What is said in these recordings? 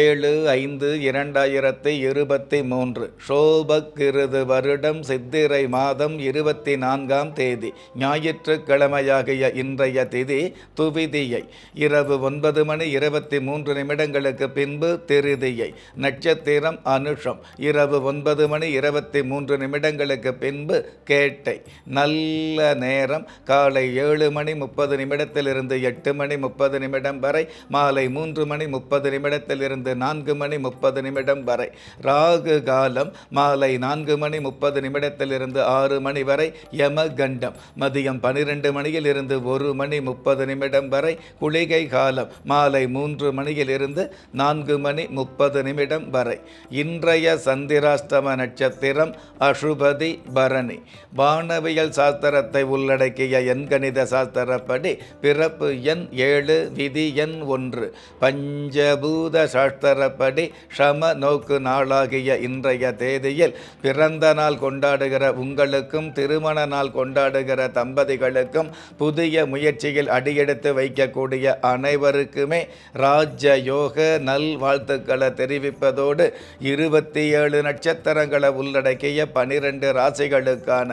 ஏழு ஐந்து இரண்டாயிரத்தி இருபத்தி மூன்று ஷோபக்கிருது வருடம் சித்திரை மாதம் இருபத்தி நான்காம் தேதி ஞாயிற்றுக்கிழமையாகிய இன்றைய திதி துவிதியை இரவு ஒன்பது மணி இருபத்தி மூன்று நிமிடங்களுக்கு பின்பு திருதியை நட்சத்திரம் அனுஷம் இரவு ஒன்பது மணி இருபத்தி மூன்று நிமிடங்களுக்கு பின்பு கேட்டை நல்ல நேரம் காலை ஏழு மணி முப்பது நிமிடத்திலிருந்து எட்டு மணி முப்பது நிமிடம் வரை மாலை மூன்று மணி முப்பது நிமிடத்திலிருந்து இருந்து நான்கு மணி முப்பது நிமிடம் வரை ராகு காலம் மாலை நான்கு மணி முப்பது நிமிடத்திலிருந்து ஆறு மணி வரை யம கண்டம் மதியம் பனிரெண்டு மணியிலிருந்து ஒரு மணி முப்பது நிமிடம் வரை குளிகை காலம் மாலை மூன்று மணியிலிருந்து நான்கு மணி முப்பது நிமிடம் வரை இன்றைய சந்திராஷ்டம நட்சத்திரம் அசுபதி பரணி வானவியல் சாஸ்திரத்தை உள்ளடக்கிய எண்கணித சாஸ்திரப்படி பிறப்பு எண் ஏழு விதி எண் ஒன்று பஞ்சபூத சாஸ்திரப்படி ஷம நோக்கு நாளாகிய இன்றைய தேதியில் பிறந்த நாள் கொண்டாடுகிற உங்களுக்கும் திருமண நாள் கொண்டாடுகிற தம்பதிகளுக்கும் புதிய முயற்சியில் அடியெடுத்து வைக்கக்கூடிய அனைவருக்குமே ராஜ யோக நல்வாழ்த்துக்களை தெரிவிப்பதோடு இருபத்தி ஏழு நட்சத்திரங்களை உள்ளடக்கிய பனிரெண்டு ராசிகளுக்கான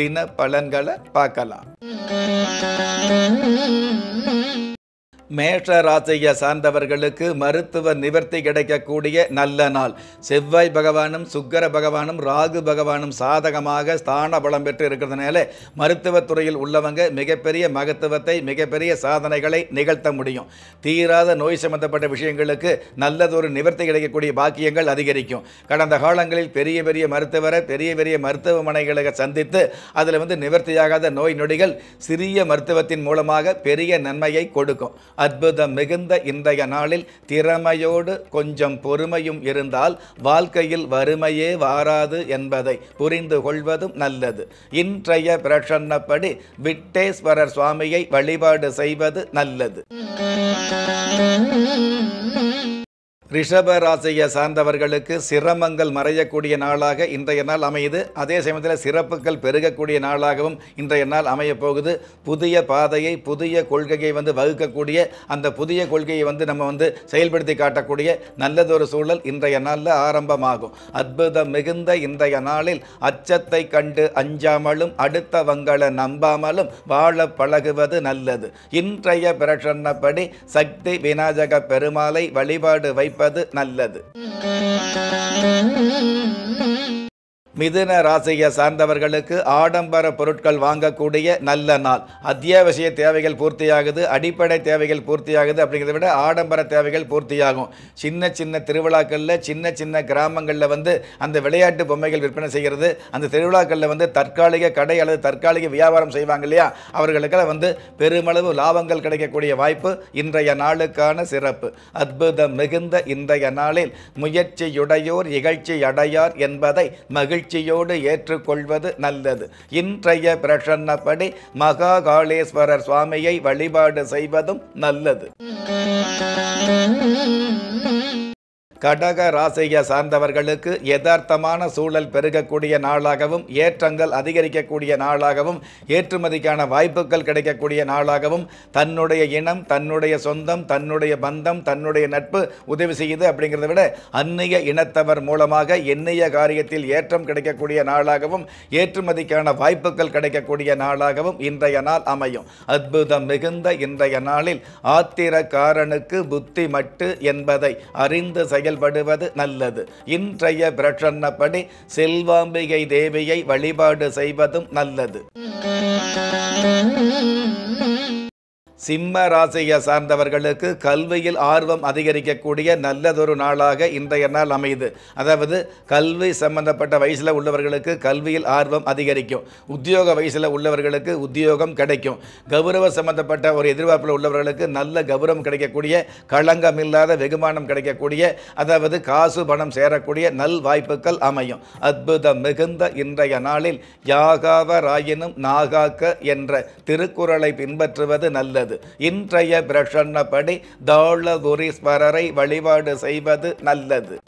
தின பலன்களை பார்க்கலாம் மேஷ ராசியை சார்ந்தவர்களுக்கு மருத்துவ நிவர்த்தி கிடைக்கக்கூடிய நல்ல நாள் செவ்வாய் பகவானும் சுக்கர பகவானும் ராகு பகவானும் சாதகமாக ஸ்தான பலம் பெற்று இருக்கிறதுனால மருத்துவத்துறையில் உள்ளவங்க மிகப்பெரிய மகத்துவத்தை மிகப்பெரிய சாதனைகளை நிகழ்த்த முடியும் தீராத நோய் சம்பந்தப்பட்ட விஷயங்களுக்கு நல்லதொரு நிவர்த்தி கிடைக்கக்கூடிய பாக்கியங்கள் அதிகரிக்கும் கடந்த காலங்களில் பெரிய பெரிய மருத்துவரை பெரிய பெரிய மருத்துவமனைகளை சந்தித்து அதில் வந்து நிவர்த்தியாகாத நோய் நொடிகள் சிறிய மருத்துவத்தின் மூலமாக பெரிய நன்மையை கொடுக்கும் அற்புதம் மிகுந்த இன்றைய நாளில் திறமையோடு கொஞ்சம் பொறுமையும் இருந்தால் வாழ்க்கையில் வறுமையே வாராது என்பதை புரிந்து கொள்வதும் நல்லது இன்றைய பிரசன்னப்படி விட்டேஸ்வரர் சுவாமியை வழிபாடு செய்வது நல்லது ரிஷப ராசியை சார்ந்தவர்களுக்கு சிரமங்கள் மறையக்கூடிய நாளாக இன்றைய நாள் அமையுது அதே சமயத்தில் சிறப்புகள் பெருகக்கூடிய நாளாகவும் இன்றைய நாள் அமையப் போகுது புதிய பாதையை புதிய கொள்கையை வந்து வகுக்கக்கூடிய அந்த புதிய கொள்கையை வந்து நம்ம வந்து செயல்படுத்தி காட்டக்கூடிய நல்லதொரு சூழல் இன்றைய நாளில் ஆரம்பமாகும் அற்புதம் மிகுந்த இன்றைய நாளில் அச்சத்தை கண்டு அஞ்சாமலும் அடுத்தவங்களை நம்பாமலும் வாழ பழகுவது நல்லது இன்றைய பிரசன்னப்படி சக்தி விநாயக பெருமாளை வழிபாடு வைப்ப കേൾപ്പത് നല്ലത് மிதுன ராசியை சார்ந்தவர்களுக்கு ஆடம்பர பொருட்கள் வாங்கக்கூடிய நல்ல நாள் அத்தியாவசிய தேவைகள் பூர்த்தியாகுது அடிப்படை தேவைகள் பூர்த்தியாகுது அப்படிங்கிறத விட ஆடம்பர தேவைகள் பூர்த்தியாகும் சின்ன சின்ன திருவிழாக்களில் சின்ன சின்ன கிராமங்களில் வந்து அந்த விளையாட்டு பொம்மைகள் விற்பனை செய்கிறது அந்த திருவிழாக்களில் வந்து தற்காலிக கடை அல்லது தற்காலிக வியாபாரம் செய்வாங்க இல்லையா அவர்களுக்கெல்லாம் வந்து பெருமளவு லாபங்கள் கிடைக்கக்கூடிய வாய்ப்பு இன்றைய நாளுக்கான சிறப்பு அற்புதம் மிகுந்த இன்றைய நாளில் முயற்சியுடையோர் இகழ்ச்சி அடையார் என்பதை மகிழ்ச்சி மகிழ்ச்சியோடு ஏற்றுக்கொள்வது நல்லது இன்றைய பிரசன்னப்படி மகா காளேஸ்வரர் சுவாமியை வழிபாடு செய்வதும் நல்லது கடக ராசியை சார்ந்தவர்களுக்கு யதார்த்தமான சூழல் பெருகக்கூடிய நாளாகவும் ஏற்றங்கள் அதிகரிக்கக்கூடிய நாளாகவும் ஏற்றுமதிக்கான வாய்ப்புகள் கிடைக்கக்கூடிய நாளாகவும் தன்னுடைய இனம் தன்னுடைய சொந்தம் தன்னுடைய பந்தம் தன்னுடைய நட்பு உதவி செய்யுது அப்படிங்கிறத விட அந்நிய இனத்தவர் மூலமாக எண்ணிய காரியத்தில் ஏற்றம் கிடைக்கக்கூடிய நாளாகவும் ஏற்றுமதிக்கான வாய்ப்புகள் கிடைக்கக்கூடிய நாளாகவும் இன்றைய நாள் அமையும் அற்புதம் மிகுந்த இன்றைய நாளில் ஆத்திரக்காரனுக்கு புத்தி மட்டு என்பதை அறிந்து செயல் செயல்படுவது நல்லது இன்றைய பிரச்சனைப்படி செல்வாம்பிகை தேவியை வழிபாடு செய்வதும் நல்லது சிம்ம ராசியை சார்ந்தவர்களுக்கு கல்வியில் ஆர்வம் அதிகரிக்கக்கூடிய நல்லதொரு நாளாக இன்றைய நாள் அமையுது அதாவது கல்வி சம்பந்தப்பட்ட வயசில் உள்ளவர்களுக்கு கல்வியில் ஆர்வம் அதிகரிக்கும் உத்தியோக வயசில் உள்ளவர்களுக்கு உத்தியோகம் கிடைக்கும் கௌரவ சம்பந்தப்பட்ட ஒரு எதிர்பார்ப்பில் உள்ளவர்களுக்கு நல்ல கௌரவம் கிடைக்கக்கூடிய களங்கம் இல்லாத வெகுமானம் கிடைக்கக்கூடிய அதாவது காசு பணம் சேரக்கூடிய நல் வாய்ப்புகள் அமையும் அற்புதம் மிகுந்த இன்றைய நாளில் யாகாவராயினும் நாகாக்க என்ற திருக்குறளை பின்பற்றுவது நல்லது செய்வது இன்றைய பிரசன்னப்படி தௌளதுரீஸ்வரரை வழிபாடு செய்வது நல்லது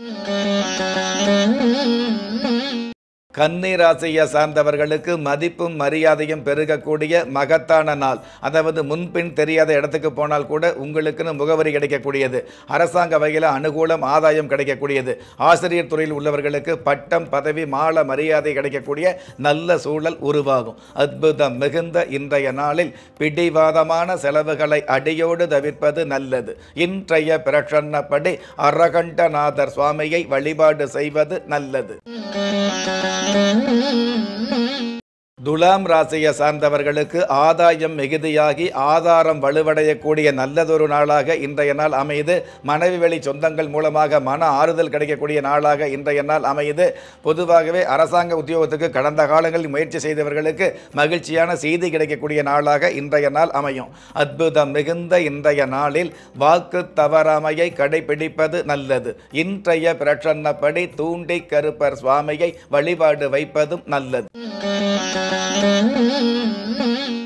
கன்னி ராசியை சார்ந்தவர்களுக்கு மதிப்பும் மரியாதையும் பெருகக்கூடிய மகத்தான நாள் அதாவது முன்பின் தெரியாத இடத்துக்கு போனால் கூட உங்களுக்குன்னு முகவரி கிடைக்கக்கூடியது அரசாங்க வகையில் அனுகூலம் ஆதாயம் கிடைக்கக்கூடியது ஆசிரியர் துறையில் உள்ளவர்களுக்கு பட்டம் பதவி மால மரியாதை கிடைக்கக்கூடிய நல்ல சூழல் உருவாகும் அற்புதம் மிகுந்த இன்றைய நாளில் பிடிவாதமான செலவுகளை அடியோடு தவிர்ப்பது நல்லது இன்றைய பிரசன்னப்படி அரகண்டநாதர் சுவாமியை வழிபாடு செய்வது நல்லது Mm-hmm. துலாம் ராசியை சார்ந்தவர்களுக்கு ஆதாயம் மிகுதியாகி ஆதாரம் வலுவடையக்கூடிய நல்லதொரு நாளாக இன்றைய நாள் அமையுது மனைவி வழி சொந்தங்கள் மூலமாக மன ஆறுதல் கிடைக்கக்கூடிய நாளாக இன்றைய நாள் அமையுது பொதுவாகவே அரசாங்க உத்தியோகத்துக்கு கடந்த காலங்களில் முயற்சி செய்தவர்களுக்கு மகிழ்ச்சியான செய்தி கிடைக்கக்கூடிய நாளாக இன்றைய நாள் அமையும் அற்புதம் மிகுந்த இன்றைய நாளில் வாக்கு தவறாமையை கடைபிடிப்பது நல்லது இன்றைய பிரச்சன்னப்படி தூண்டி கருப்பர் சுவாமியை வழிபாடு வைப்பதும் நல்லது Thank you.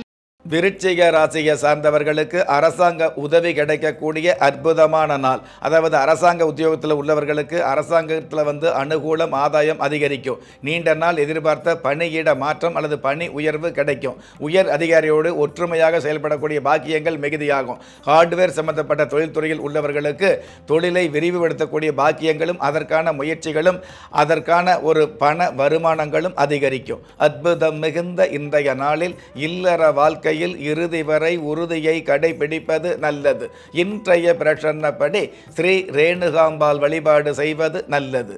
விருட்சிக ராசியை சார்ந்தவர்களுக்கு அரசாங்க உதவி கிடைக்கக்கூடிய அற்புதமான நாள் அதாவது அரசாங்க உத்தியோகத்தில் உள்ளவர்களுக்கு அரசாங்கத்தில் வந்து அனுகூலம் ஆதாயம் அதிகரிக்கும் நீண்ட நாள் எதிர்பார்த்த பணியிட மாற்றம் அல்லது பணி உயர்வு கிடைக்கும் உயர் அதிகாரியோடு ஒற்றுமையாக செயல்படக்கூடிய பாக்கியங்கள் மிகுதியாகும் ஹார்ட்வேர் சம்பந்தப்பட்ட தொழில்துறையில் உள்ளவர்களுக்கு தொழிலை விரிவுபடுத்தக்கூடிய பாக்கியங்களும் அதற்கான முயற்சிகளும் அதற்கான ஒரு பண வருமானங்களும் அதிகரிக்கும் அற்புதம் மிகுந்த இன்றைய நாளில் இல்லற வாழ்க்கை வாழ்க்கையில் இறுதி வரை உறுதியை கடைபிடிப்பது நல்லது இன்றைய பிரசன்னப்படி ஸ்ரீ ரேணுகாம்பால் வழிபாடு செய்வது நல்லது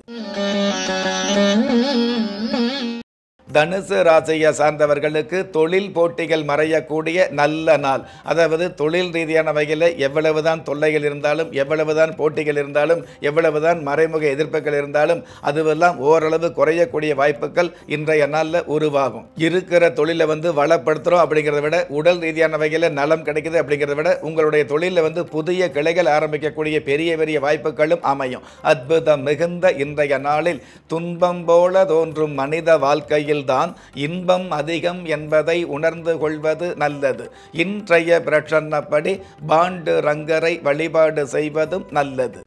தனுசு ராசியை சார்ந்தவர்களுக்கு தொழில் போட்டிகள் மறையக்கூடிய நல்ல நாள் அதாவது தொழில் ரீதியான வகையில் எவ்வளவுதான் தொல்லைகள் இருந்தாலும் எவ்வளவுதான் போட்டிகள் இருந்தாலும் எவ்வளவுதான் மறைமுக எதிர்ப்புகள் இருந்தாலும் அதுவெல்லாம் ஓரளவு குறையக்கூடிய வாய்ப்புகள் இன்றைய நாளில் உருவாகும் இருக்கிற தொழிலை வந்து வளப்படுத்துகிறோம் அப்படிங்கிறத விட உடல் ரீதியான வகையில் நலம் கிடைக்குது அப்படிங்கிறத விட உங்களுடைய தொழிலில் வந்து புதிய கிளைகள் ஆரம்பிக்கக்கூடிய பெரிய பெரிய வாய்ப்புகளும் அமையும் அற்புதம் மிகுந்த இன்றைய நாளில் துன்பம் போல தோன்றும் மனித வாழ்க்கையில் நேரத்தில்தான் இன்பம் அதிகம் என்பதை உணர்ந்து கொள்வது நல்லது இன்றைய பிரச்சனப்படி பாண்டு ரங்கரை வழிபாடு செய்வதும் நல்லது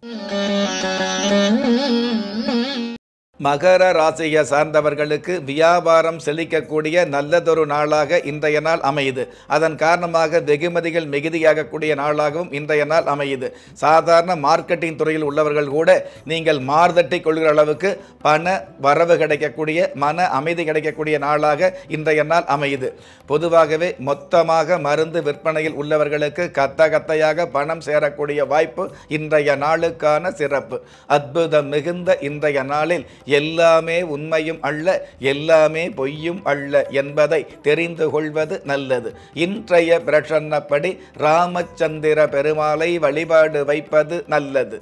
மகர ராசியை சார்ந்தவர்களுக்கு வியாபாரம் செழிக்கக்கூடிய நல்லதொரு நாளாக இன்றைய நாள் அமையுது அதன் காரணமாக வெகுமதிகள் மிகுதியாகக்கூடிய நாளாகவும் இன்றைய நாள் அமையுது சாதாரண மார்க்கெட்டிங் துறையில் உள்ளவர்கள் கூட நீங்கள் மார்தட்டி கொள்கிற அளவுக்கு பண வரவு கிடைக்கக்கூடிய மன அமைதி கிடைக்கக்கூடிய நாளாக இன்றைய நாள் அமையுது பொதுவாகவே மொத்தமாக மருந்து விற்பனையில் உள்ளவர்களுக்கு கத்த கத்தையாக பணம் சேரக்கூடிய வாய்ப்பு இன்றைய நாளுக்கான சிறப்பு அற்புதம் மிகுந்த இன்றைய நாளில் எல்லாமே உண்மையும் அல்ல எல்லாமே பொய்யும் அல்ல என்பதை தெரிந்து கொள்வது நல்லது இன்றைய பிரசன்னப்படி ராமச்சந்திர பெருமாளை வழிபாடு வைப்பது நல்லது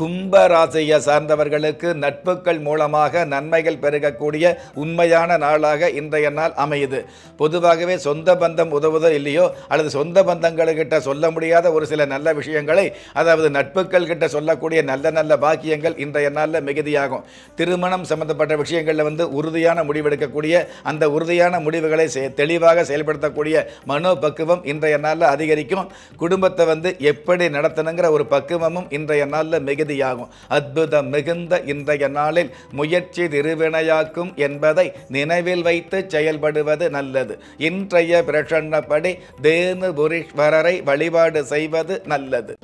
கும்பராசியை சார்ந்தவர்களுக்கு நட்புகள் மூலமாக நன்மைகள் பெருகக்கூடிய உண்மையான நாளாக இன்றைய நாள் அமையுது பொதுவாகவே சொந்த பந்தம் உதவுதோ இல்லையோ அல்லது சொந்த பந்தங்கள்கிட்ட சொல்ல முடியாத ஒரு சில நல்ல விஷயங்களை அதாவது நட்புகள் கிட்ட சொல்லக்கூடிய நல்ல நல்ல பாக்கியங்கள் இன்றைய நாளில் மிகுதியாகும் திருமணம் சம்பந்தப்பட்ட விஷயங்களில் வந்து உறுதியான முடிவெடுக்கக்கூடிய அந்த உறுதியான முடிவுகளை தெளிவாக செயல்படுத்தக்கூடிய மனோ பக்குவம் இன்றைய நாளில் அதிகரிக்கும் குடும்பத்தை வந்து எப்படி நடத்தணுங்கிற ஒரு பக்குவமும் இன்றைய நாளில் மிகுதி செய்தியாகும் அற்புதம் மிகுந்த இன்றைய நாளில் முயற்சி திருவினையாக்கும் என்பதை நினைவில் வைத்து செயல்படுவது நல்லது இன்றைய பிரசன்னப்படி தேனு புரீஸ்வரரை வழிபாடு செய்வது நல்லது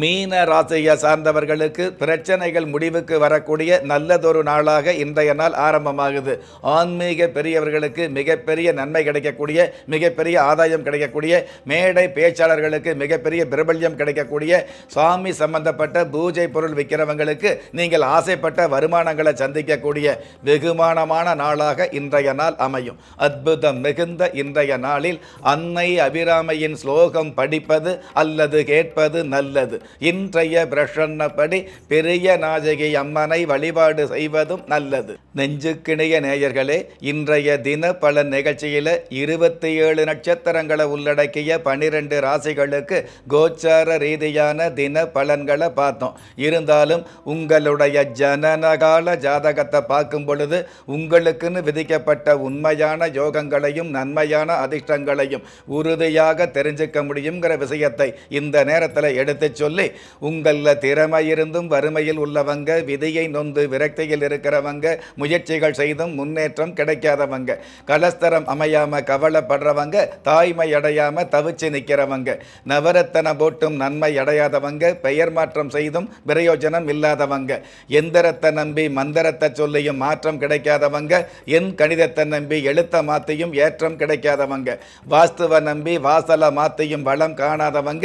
மீன ராசியை சார்ந்தவர்களுக்கு பிரச்சனைகள் முடிவுக்கு வரக்கூடிய நல்லதொரு நாளாக இன்றைய நாள் ஆரம்பமாகுது ஆன்மீக பெரியவர்களுக்கு மிகப்பெரிய நன்மை கிடைக்கக்கூடிய மிகப்பெரிய ஆதாயம் கிடைக்கக்கூடிய மேடை பேச்சாளர்களுக்கு மிகப்பெரிய பிரபல்யம் கிடைக்கக்கூடிய சாமி சம்பந்தப்பட்ட பூஜை பொருள் விற்கிறவங்களுக்கு நீங்கள் ஆசைப்பட்ட வருமானங்களை சந்திக்கக்கூடிய வெகுமானமான நாளாக இன்றைய நாள் அமையும் அற்புதம் மிகுந்த இன்றைய நாளில் அன்னை அபிராமையின் ஸ்லோகம் படிப்பது அல்லது கேட்பது நல்லது இன்றைய பிரசன்னப்படி பெரிய நாயகி அம்மனை வழிபாடு செய்வதும் நல்லது நெஞ்சுக்கிணைய நேயர்களே இன்றைய தின பல நிகழ்ச்சியில் இருபத்தி ஏழு நட்சத்திரங்களை உள்ளடக்கிய பனிரெண்டு ராசிகளுக்கு கோச்சார ரீதியான தின பலன்களை பார்த்தோம் இருந்தாலும் உங்களுடைய ஜனனகால ஜாதகத்தை பார்க்கும் பொழுது உங்களுக்குன்னு விதிக்கப்பட்ட உண்மையான யோகங்களையும் நன்மையான அதிர்ஷ்டங்களையும் உறுதியாக தெரிஞ்சுக்க முடியுங்கிற விஷயத்தை இந்த நேரத்தில் எடுத்து சொல்லி சொல்லி உங்களில் திறமை இருந்தும் வறுமையில் உள்ளவங்க விதியை நொந்து விரக்தியில் இருக்கிறவங்க முயற்சிகள் செய்தும் முன்னேற்றம் கிடைக்காதவங்க கலஸ்தரம் அமையாமல் கவலைப்படுறவங்க தாய்மை அடையாமல் தவிச்சு நிற்கிறவங்க நவரத்தன போட்டும் நன்மை அடையாதவங்க பெயர் மாற்றம் செய்தும் பிரயோஜனம் இல்லாதவங்க எந்திரத்தை நம்பி மந்திரத்தை சொல்லியும் மாற்றம் கிடைக்காதவங்க என் கணிதத்தை நம்பி எழுத்த மாற்றியும் ஏற்றம் கிடைக்காதவங்க வாஸ்துவ நம்பி வாசலை மாற்றியும் வளம் காணாதவங்க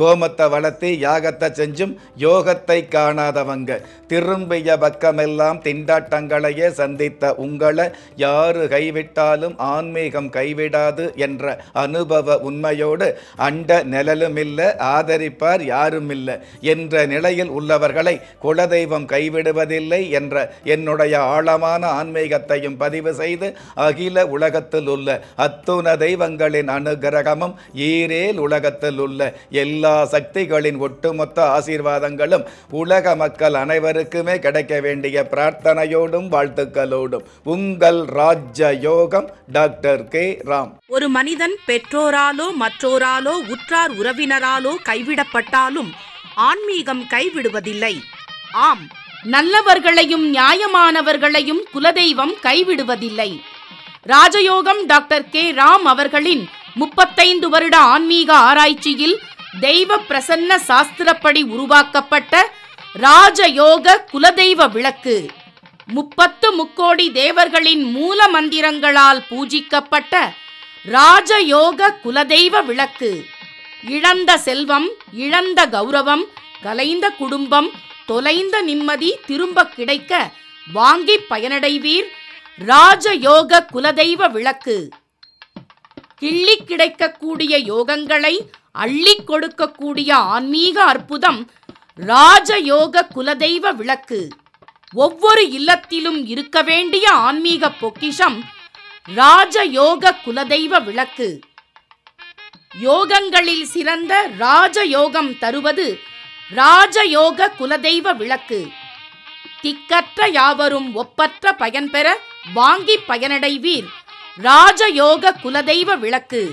ஹோமத்தை வளர்த்தி தியாகத்தை செஞ்சும் யோகத்தை காணாதவங்க திரும்பிய பக்கமெல்லாம் திண்டாட்டங்களையே சந்தித்த உங்களை யாரு கைவிட்டாலும் ஆன்மீகம் கைவிடாது என்ற அனுபவ உண்மையோடு அண்ட நிழலும் இல்லை ஆதரிப்பார் யாரும் இல்லை என்ற நிலையில் உள்ளவர்களை குலதெய்வம் கைவிடுவதில்லை என்ற என்னுடைய ஆழமான ஆன்மீகத்தையும் பதிவு செய்து அகில உலகத்தில் உள்ள அத்துண தெய்வங்களின் அனுகிரகமும் ஈரேல் உலகத்தில் உள்ள எல்லா சக்திகளின் ஒட்டு ஒட்டுமொத்த ஆசீர்வாதங்களும் உலக மக்கள் அனைவருக்குமே கிடைக்க வேண்டிய பிரார்த்தனையோடும் வாழ்த்துக்களோடும் உங்கள் ராஜ்ய யோகம் டாக்டர் கே ராம் ஒரு மனிதன் பெற்றோராலோ மற்றோராலோ உற்றார் உறவினராலோ கைவிடப்பட்டாலும் ஆன்மீகம் கைவிடுவதில்லை ஆம் நல்லவர்களையும் நியாயமானவர்களையும் குலதெய்வம் கைவிடுவதில்லை ராஜயோகம் டாக்டர் கே ராம் அவர்களின் முப்பத்தைந்து வருட ஆன்மீக ஆராய்ச்சியில் தெய்வ பிரசன்ன சாஸ்திரப்படி உருவாக்கப்பட்ட ராஜயோக குலதெய்வ விளக்கு முப்பத்து முக்கோடி தேவர்களின் மூல மந்திரங்களால் பூஜிக்கப்பட்ட ராஜயோக குலதெய்வ விளக்கு இழந்த செல்வம் இழந்த கௌரவம் கலைந்த குடும்பம் தொலைந்த நிம்மதி திரும்ப கிடைக்க வாங்கி பயனடைவீர் ராஜயோக குலதெய்வ விளக்கு கிள்ளி கிடைக்கக்கூடிய யோகங்களை அள்ளி கொடுக்கக்கூடிய ஆன்மீக அற்புதம் ராஜயோக குலதெய்வ விளக்கு ஒவ்வொரு இல்லத்திலும் இருக்க வேண்டிய ஆன்மீக பொக்கிஷம் ராஜயோக குலதெய்வ விளக்கு யோகங்களில் சிறந்த ராஜயோகம் தருவது ராஜயோக குலதெய்வ விளக்கு திக்கற்ற யாவரும் ஒப்பற்ற பயன்பெற வாங்கி பயனடைவீர் ராஜயோக குலதெய்வ விளக்கு